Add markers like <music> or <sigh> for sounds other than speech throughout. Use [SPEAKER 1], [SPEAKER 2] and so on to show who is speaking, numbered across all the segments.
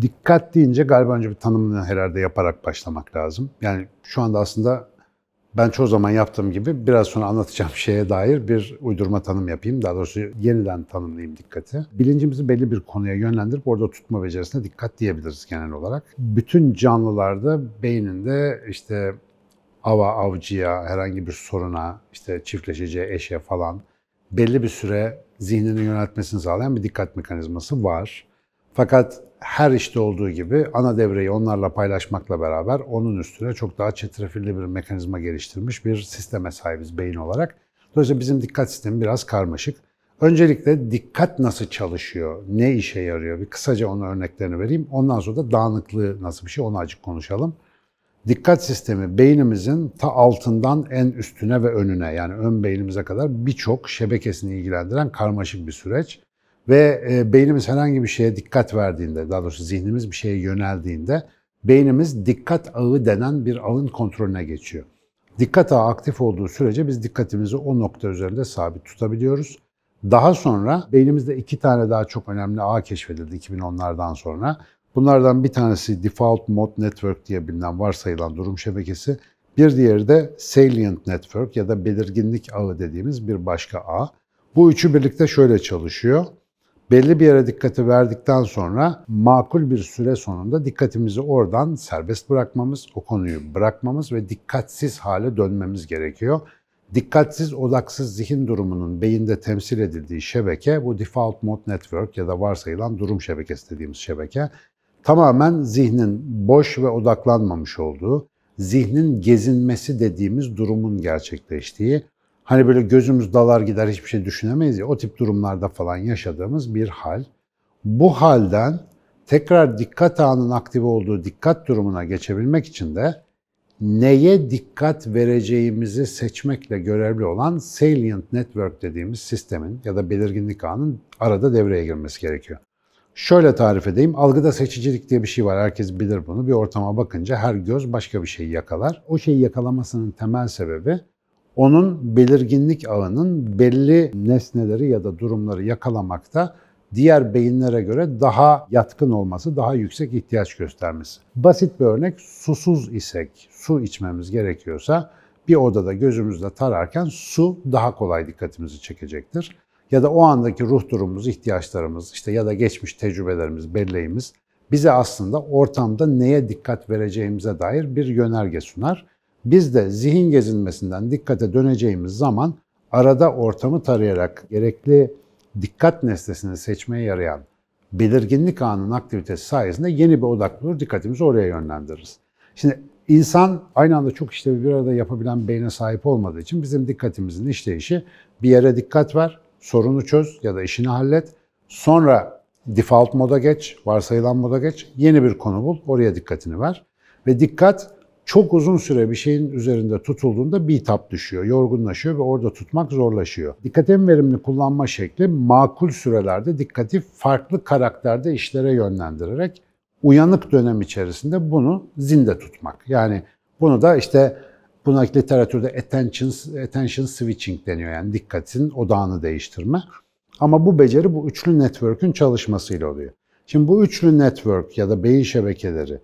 [SPEAKER 1] Dikkat deyince galiba önce bir tanımını herhalde yaparak başlamak lazım. Yani şu anda aslında ben çoğu zaman yaptığım gibi biraz sonra anlatacağım <laughs> şeye dair bir uydurma tanım yapayım. Daha doğrusu yeniden tanımlayayım dikkati. Bilincimizi belli bir konuya yönlendirip orada tutma becerisine dikkat diyebiliriz genel olarak. Bütün canlılarda beyninde işte ava, avcıya, herhangi bir soruna, işte çiftleşeceği eşe falan belli bir süre zihnini yöneltmesini sağlayan bir dikkat mekanizması var. Fakat her işte olduğu gibi ana devreyi onlarla paylaşmakla beraber onun üstüne çok daha çetrefilli bir mekanizma geliştirmiş bir sisteme sahibiz beyin olarak. Dolayısıyla bizim dikkat sistemi biraz karmaşık. Öncelikle dikkat nasıl çalışıyor, ne işe yarıyor bir kısaca onun örneklerini vereyim. Ondan sonra da dağınıklığı nasıl bir şey onu acık konuşalım. Dikkat sistemi beynimizin ta altından en üstüne ve önüne yani ön beynimize kadar birçok şebekesini ilgilendiren karmaşık bir süreç. Ve e, beynimiz herhangi bir şeye dikkat verdiğinde, daha doğrusu zihnimiz bir şeye yöneldiğinde beynimiz dikkat ağı denen bir ağın kontrolüne geçiyor. Dikkat ağı aktif olduğu sürece biz dikkatimizi o nokta üzerinde sabit tutabiliyoruz. Daha sonra beynimizde iki tane daha çok önemli ağ keşfedildi 2010'lardan sonra. Bunlardan bir tanesi Default Mode Network diye bilinen varsayılan durum şebekesi. Bir diğeri de Salient Network ya da belirginlik ağı dediğimiz bir başka ağ. Bu üçü birlikte şöyle çalışıyor. Belli bir yere dikkati verdikten sonra makul bir süre sonunda dikkatimizi oradan serbest bırakmamız, o konuyu bırakmamız ve dikkatsiz hale dönmemiz gerekiyor. Dikkatsiz, odaksız zihin durumunun beyinde temsil edildiği şebeke bu default mode network ya da varsayılan durum şebekesi dediğimiz şebeke. Tamamen zihnin boş ve odaklanmamış olduğu, zihnin gezinmesi dediğimiz durumun gerçekleştiği, hani böyle gözümüz dalar gider hiçbir şey düşünemeyiz ya, o tip durumlarda falan yaşadığımız bir hal. Bu halden tekrar dikkat ağının aktive olduğu dikkat durumuna geçebilmek için de neye dikkat vereceğimizi seçmekle görevli olan salient network dediğimiz sistemin ya da belirginlik ağının arada devreye girmesi gerekiyor. Şöyle tarif edeyim. Algıda seçicilik diye bir şey var. Herkes bilir bunu. Bir ortama bakınca her göz başka bir şeyi yakalar. O şeyi yakalamasının temel sebebi onun belirginlik ağının belli nesneleri ya da durumları yakalamakta diğer beyinlere göre daha yatkın olması, daha yüksek ihtiyaç göstermesi. Basit bir örnek, susuz isek, su içmemiz gerekiyorsa bir odada gözümüzle tararken su daha kolay dikkatimizi çekecektir ya da o andaki ruh durumumuz, ihtiyaçlarımız işte ya da geçmiş tecrübelerimiz, belleğimiz bize aslında ortamda neye dikkat vereceğimize dair bir yönerge sunar. Biz de zihin gezinmesinden dikkate döneceğimiz zaman arada ortamı tarayarak gerekli dikkat nesnesini seçmeye yarayan belirginlik anının aktivitesi sayesinde yeni bir odak bulur, dikkatimizi oraya yönlendiririz. Şimdi insan aynı anda çok işlevi bir arada yapabilen beyne sahip olmadığı için bizim dikkatimizin işleyişi bir yere dikkat ver, sorunu çöz ya da işini hallet. Sonra default moda geç, varsayılan moda geç, yeni bir konu bul, oraya dikkatini ver. Ve dikkat çok uzun süre bir şeyin üzerinde tutulduğunda bir bitap düşüyor, yorgunlaşıyor ve orada tutmak zorlaşıyor. Dikkat en verimli kullanma şekli makul sürelerde dikkati farklı karakterde işlere yönlendirerek uyanık dönem içerisinde bunu zinde tutmak. Yani bunu da işte Buna literatürde attention, attention switching deniyor yani dikkatin odağını değiştirme. Ama bu beceri bu üçlü network'ün çalışmasıyla oluyor. Şimdi bu üçlü network ya da beyin şebekeleri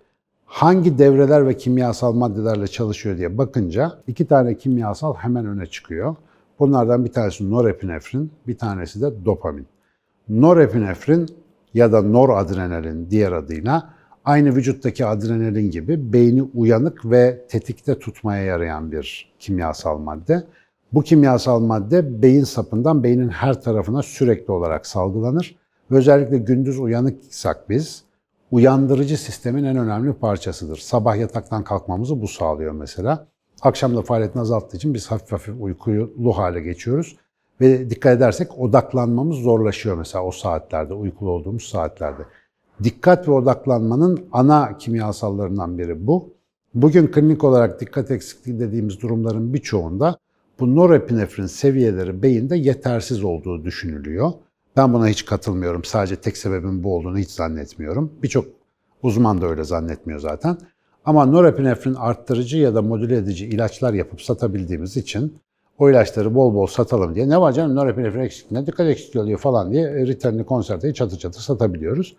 [SPEAKER 1] hangi devreler ve kimyasal maddelerle çalışıyor diye bakınca iki tane kimyasal hemen öne çıkıyor. Bunlardan bir tanesi norepinefrin, bir tanesi de dopamin. Norepinefrin ya da noradrenalin diğer adıyla Aynı vücuttaki adrenalin gibi beyni uyanık ve tetikte tutmaya yarayan bir kimyasal madde. Bu kimyasal madde beyin sapından beynin her tarafına sürekli olarak salgılanır. özellikle gündüz uyanıksak biz uyandırıcı sistemin en önemli parçasıdır. Sabah yataktan kalkmamızı bu sağlıyor mesela. Akşam da faaliyetini azalttığı için biz hafif hafif uykulu hale geçiyoruz. Ve dikkat edersek odaklanmamız zorlaşıyor mesela o saatlerde, uykulu olduğumuz saatlerde dikkat ve odaklanmanın ana kimyasallarından biri bu. Bugün klinik olarak dikkat eksikliği dediğimiz durumların birçoğunda bu norepinefrin seviyeleri beyinde yetersiz olduğu düşünülüyor. Ben buna hiç katılmıyorum. Sadece tek sebebin bu olduğunu hiç zannetmiyorum. Birçok uzman da öyle zannetmiyor zaten. Ama norepinefrin arttırıcı ya da modüle edici ilaçlar yapıp satabildiğimiz için o ilaçları bol bol satalım diye ne var canım norepinefrin eksikliğine dikkat eksikliği oluyor falan diye e, Ritalin, konserde çatı çatı satabiliyoruz.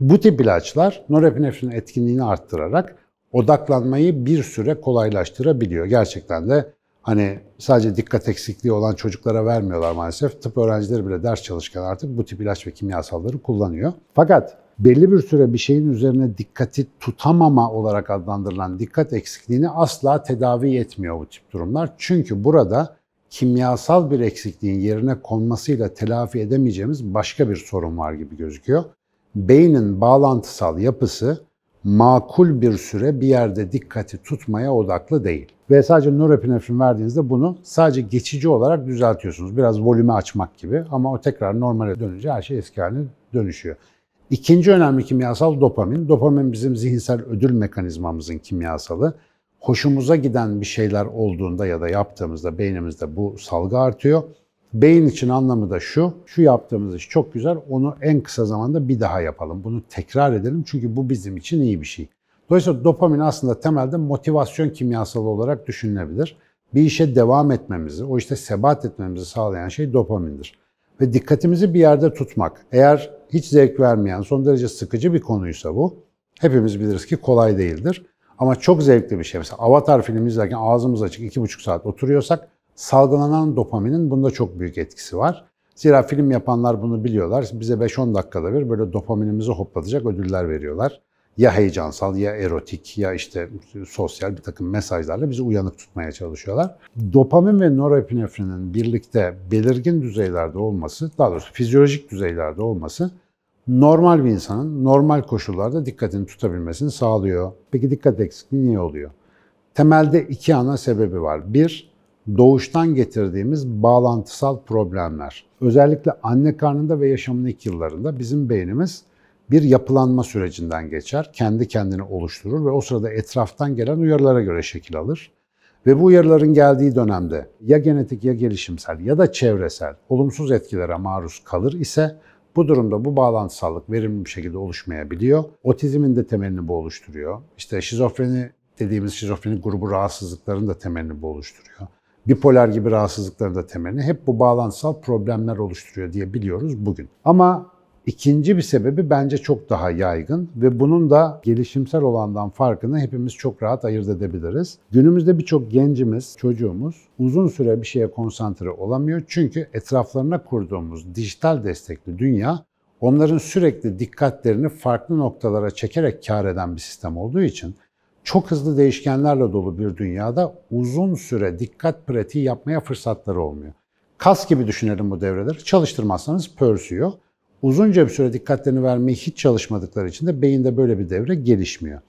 [SPEAKER 1] Bu tip ilaçlar norepinefrin etkinliğini arttırarak odaklanmayı bir süre kolaylaştırabiliyor. Gerçekten de hani sadece dikkat eksikliği olan çocuklara vermiyorlar maalesef. Tıp öğrencileri bile ders çalışırken artık bu tip ilaç ve kimyasalları kullanıyor. Fakat belli bir süre bir şeyin üzerine dikkati tutamama olarak adlandırılan dikkat eksikliğini asla tedavi etmiyor bu tip durumlar. Çünkü burada kimyasal bir eksikliğin yerine konmasıyla telafi edemeyeceğimiz başka bir sorun var gibi gözüküyor beynin bağlantısal yapısı makul bir süre bir yerde dikkati tutmaya odaklı değil. Ve sadece norepinefrin verdiğinizde bunu sadece geçici olarak düzeltiyorsunuz. Biraz volümü açmak gibi ama o tekrar normale dönünce her şey eski haline dönüşüyor. İkinci önemli kimyasal dopamin. Dopamin bizim zihinsel ödül mekanizmamızın kimyasalı. Hoşumuza giden bir şeyler olduğunda ya da yaptığımızda beynimizde bu salgı artıyor Beyin için anlamı da şu, şu yaptığımız iş çok güzel, onu en kısa zamanda bir daha yapalım, bunu tekrar edelim çünkü bu bizim için iyi bir şey. Dolayısıyla dopamin aslında temelde motivasyon kimyasalı olarak düşünülebilir. Bir işe devam etmemizi, o işte sebat etmemizi sağlayan şey dopamindir. Ve dikkatimizi bir yerde tutmak, eğer hiç zevk vermeyen, son derece sıkıcı bir konuysa bu, hepimiz biliriz ki kolay değildir. Ama çok zevkli bir şey. Mesela Avatar filmi izlerken ağzımız açık iki buçuk saat oturuyorsak salgılanan dopaminin bunda çok büyük etkisi var. Zira film yapanlar bunu biliyorlar. Bize 5-10 dakikada bir böyle dopaminimizi hoplatacak ödüller veriyorlar. Ya heyecansal ya erotik ya işte sosyal bir takım mesajlarla bizi uyanık tutmaya çalışıyorlar. Dopamin ve norepinefrinin birlikte belirgin düzeylerde olması, daha doğrusu fizyolojik düzeylerde olması normal bir insanın normal koşullarda dikkatini tutabilmesini sağlıyor. Peki dikkat eksikliği niye oluyor? Temelde iki ana sebebi var. Bir, doğuştan getirdiğimiz bağlantısal problemler. Özellikle anne karnında ve yaşamın ilk yıllarında bizim beynimiz bir yapılanma sürecinden geçer, kendi kendini oluşturur ve o sırada etraftan gelen uyarılara göre şekil alır. Ve bu uyarıların geldiği dönemde ya genetik ya gelişimsel ya da çevresel olumsuz etkilere maruz kalır ise bu durumda bu bağlantısallık verimli bir şekilde oluşmayabiliyor. Otizmin de temelini bu oluşturuyor. İşte şizofreni dediğimiz şizofreni grubu rahatsızlıkların da temelini bu oluşturuyor bipolar gibi rahatsızlıkları da temelini hep bu bağlantısal problemler oluşturuyor diye biliyoruz bugün. Ama ikinci bir sebebi bence çok daha yaygın ve bunun da gelişimsel olandan farkını hepimiz çok rahat ayırt edebiliriz. Günümüzde birçok gencimiz, çocuğumuz uzun süre bir şeye konsantre olamıyor çünkü etraflarına kurduğumuz dijital destekli dünya onların sürekli dikkatlerini farklı noktalara çekerek kar eden bir sistem olduğu için çok hızlı değişkenlerle dolu bir dünyada uzun süre dikkat pratiği yapmaya fırsatları olmuyor. Kas gibi düşünelim bu devreleri. Çalıştırmazsanız pörsüyor. Uzunca bir süre dikkatlerini vermeyi hiç çalışmadıkları için de beyinde böyle bir devre gelişmiyor.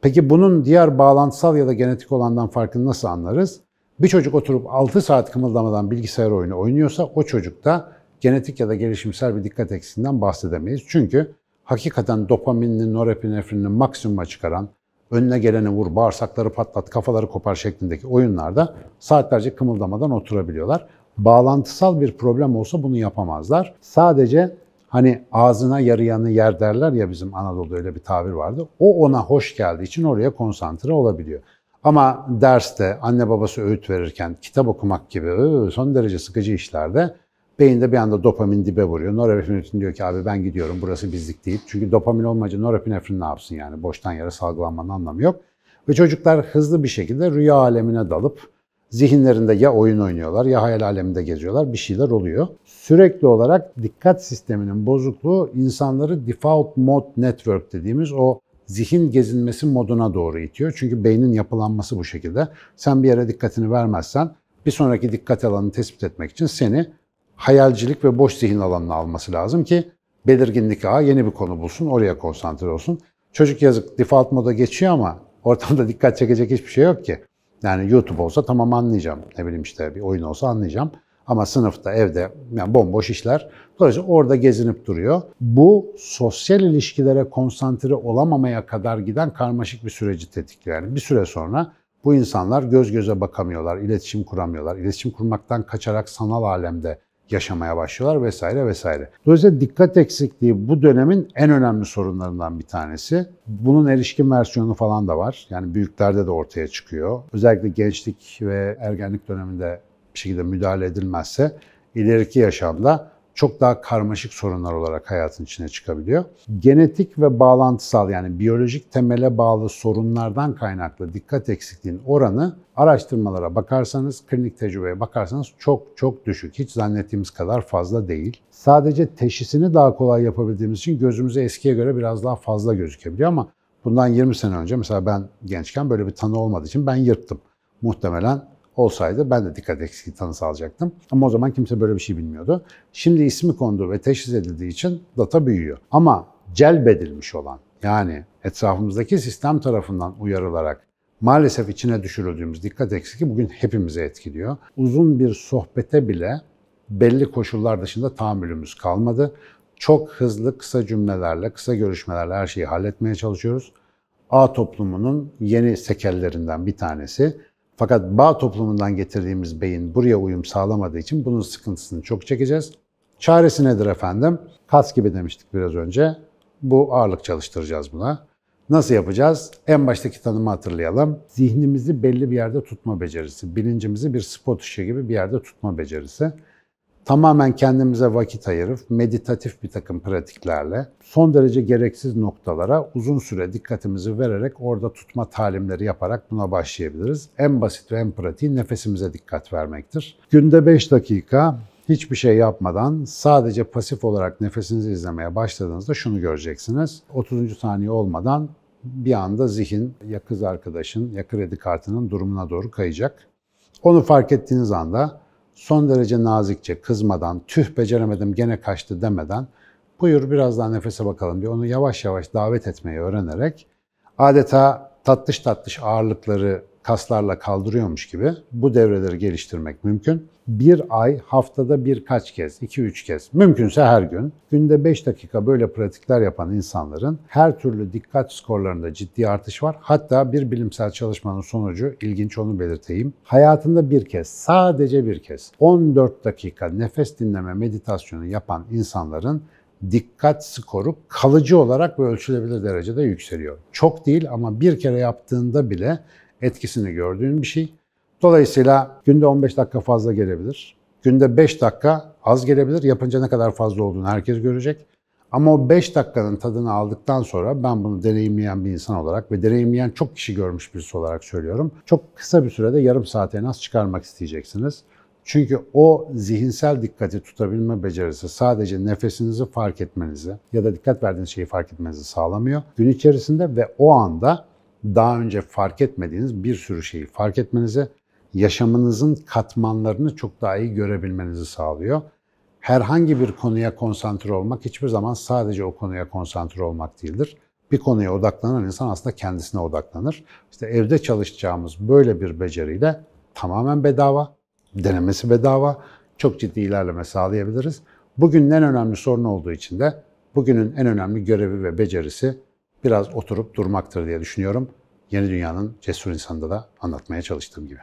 [SPEAKER 1] Peki bunun diğer bağlantısal ya da genetik olandan farkını nasıl anlarız? Bir çocuk oturup 6 saat kımıldamadan bilgisayar oyunu oynuyorsa o çocukta genetik ya da gelişimsel bir dikkat eksikliğinden bahsedemeyiz. Çünkü hakikaten dopaminini, norepinefrinini maksimuma çıkaran, önüne geleni vur, bağırsakları patlat, kafaları kopar şeklindeki oyunlarda saatlerce kımıldamadan oturabiliyorlar. Bağlantısal bir problem olsa bunu yapamazlar. Sadece hani ağzına yarayanı yer derler ya bizim Anadolu'da öyle bir tabir vardı. O ona hoş geldiği için oraya konsantre olabiliyor. Ama derste anne babası öğüt verirken kitap okumak gibi son derece sıkıcı işlerde Beyinde bir anda dopamin dibe vuruyor. Norepinefrin diyor ki abi ben gidiyorum burası bizlik değil. Çünkü dopamin olmayınca norepinefrin ne yapsın yani boştan yere salgılanmanın anlamı yok. Ve çocuklar hızlı bir şekilde rüya alemine dalıp zihinlerinde ya oyun oynuyorlar ya hayal aleminde geziyorlar bir şeyler oluyor. Sürekli olarak dikkat sisteminin bozukluğu insanları default mode network dediğimiz o zihin gezinmesi moduna doğru itiyor. Çünkü beynin yapılanması bu şekilde. Sen bir yere dikkatini vermezsen bir sonraki dikkat alanını tespit etmek için seni hayalcilik ve boş zihin alanını alması lazım ki belirginlik ağı yeni bir konu bulsun, oraya konsantre olsun. Çocuk yazık default moda geçiyor ama ortamda <laughs> dikkat çekecek hiçbir şey yok ki. Yani YouTube olsa tamam anlayacağım. Ne bileyim işte bir oyun olsa anlayacağım. Ama sınıfta, evde yani bomboş işler. Dolayısıyla orada gezinip duruyor. Bu sosyal ilişkilere konsantre olamamaya kadar giden karmaşık bir süreci tetikliyor. Yani bir süre sonra bu insanlar göz göze bakamıyorlar, iletişim kuramıyorlar. İletişim kurmaktan kaçarak sanal alemde yaşamaya başlıyorlar vesaire vesaire. Dolayısıyla dikkat eksikliği bu dönemin en önemli sorunlarından bir tanesi. Bunun erişkin versiyonu falan da var. Yani büyüklerde de ortaya çıkıyor. Özellikle gençlik ve ergenlik döneminde bir şekilde müdahale edilmezse ileriki yaşamda çok daha karmaşık sorunlar olarak hayatın içine çıkabiliyor. Genetik ve bağlantısal yani biyolojik temele bağlı sorunlardan kaynaklı dikkat eksikliğinin oranı araştırmalara bakarsanız, klinik tecrübeye bakarsanız çok çok düşük. Hiç zannettiğimiz kadar fazla değil. Sadece teşhisini daha kolay yapabildiğimiz için gözümüze eskiye göre biraz daha fazla gözükebiliyor ama bundan 20 sene önce mesela ben gençken böyle bir tanı olmadığı için ben yırttım. Muhtemelen olsaydı ben de dikkat eksikliği tanısı alacaktım. Ama o zaman kimse böyle bir şey bilmiyordu. Şimdi ismi konduğu ve teşhis edildiği için data büyüyor. Ama celbedilmiş olan yani etrafımızdaki sistem tarafından uyarılarak maalesef içine düşürüldüğümüz dikkat eksikliği bugün hepimize etkiliyor. Uzun bir sohbete bile belli koşullar dışında tahammülümüz kalmadı. Çok hızlı kısa cümlelerle, kısa görüşmelerle her şeyi halletmeye çalışıyoruz. A toplumunun yeni sekellerinden bir tanesi fakat bağ toplumundan getirdiğimiz beyin buraya uyum sağlamadığı için bunun sıkıntısını çok çekeceğiz. Çaresi nedir efendim? Kas gibi demiştik biraz önce. Bu ağırlık çalıştıracağız buna. Nasıl yapacağız? En baştaki tanımı hatırlayalım. Zihnimizi belli bir yerde tutma becerisi, bilincimizi bir spot ışığı gibi bir yerde tutma becerisi tamamen kendimize vakit ayırıp meditatif bir takım pratiklerle son derece gereksiz noktalara uzun süre dikkatimizi vererek orada tutma talimleri yaparak buna başlayabiliriz. En basit ve en pratiği nefesimize dikkat vermektir. Günde 5 dakika hiçbir şey yapmadan sadece pasif olarak nefesinizi izlemeye başladığınızda şunu göreceksiniz. 30. saniye olmadan bir anda zihin ya kız arkadaşın ya kredi kartının durumuna doğru kayacak. Onu fark ettiğiniz anda son derece nazikçe, kızmadan, tüh beceremedim gene kaçtı demeden buyur biraz daha nefese bakalım diye onu yavaş yavaş davet etmeyi öğrenerek adeta tatlış tatlış ağırlıkları kaslarla kaldırıyormuş gibi bu devreleri geliştirmek mümkün. Bir ay haftada birkaç kez, 2-3 kez, mümkünse her gün, günde 5 dakika böyle pratikler yapan insanların her türlü dikkat skorlarında ciddi artış var. Hatta bir bilimsel çalışmanın sonucu, ilginç onu belirteyim, hayatında bir kez, sadece bir kez 14 dakika nefes dinleme meditasyonu yapan insanların dikkat skoru kalıcı olarak ve ölçülebilir derecede yükseliyor. Çok değil ama bir kere yaptığında bile etkisini gördüğün bir şey. Dolayısıyla günde 15 dakika fazla gelebilir. Günde 5 dakika az gelebilir. Yapınca ne kadar fazla olduğunu herkes görecek. Ama o 5 dakikanın tadını aldıktan sonra ben bunu deneyimleyen bir insan olarak ve deneyimleyen çok kişi görmüş birisi olarak söylüyorum. Çok kısa bir sürede yarım saate en az çıkarmak isteyeceksiniz. Çünkü o zihinsel dikkati tutabilme becerisi sadece nefesinizi fark etmenizi ya da dikkat verdiğiniz şeyi fark etmenizi sağlamıyor. Gün içerisinde ve o anda daha önce fark etmediğiniz bir sürü şeyi fark etmenize, yaşamınızın katmanlarını çok daha iyi görebilmenizi sağlıyor. Herhangi bir konuya konsantre olmak hiçbir zaman sadece o konuya konsantre olmak değildir. Bir konuya odaklanan insan aslında kendisine odaklanır. İşte evde çalışacağımız böyle bir beceriyle tamamen bedava, denemesi bedava, çok ciddi ilerleme sağlayabiliriz. Bugünün en önemli sorunu olduğu için de bugünün en önemli görevi ve becerisi biraz oturup durmaktır diye düşünüyorum. Yeni Dünya'nın cesur insanda da anlatmaya çalıştığım gibi.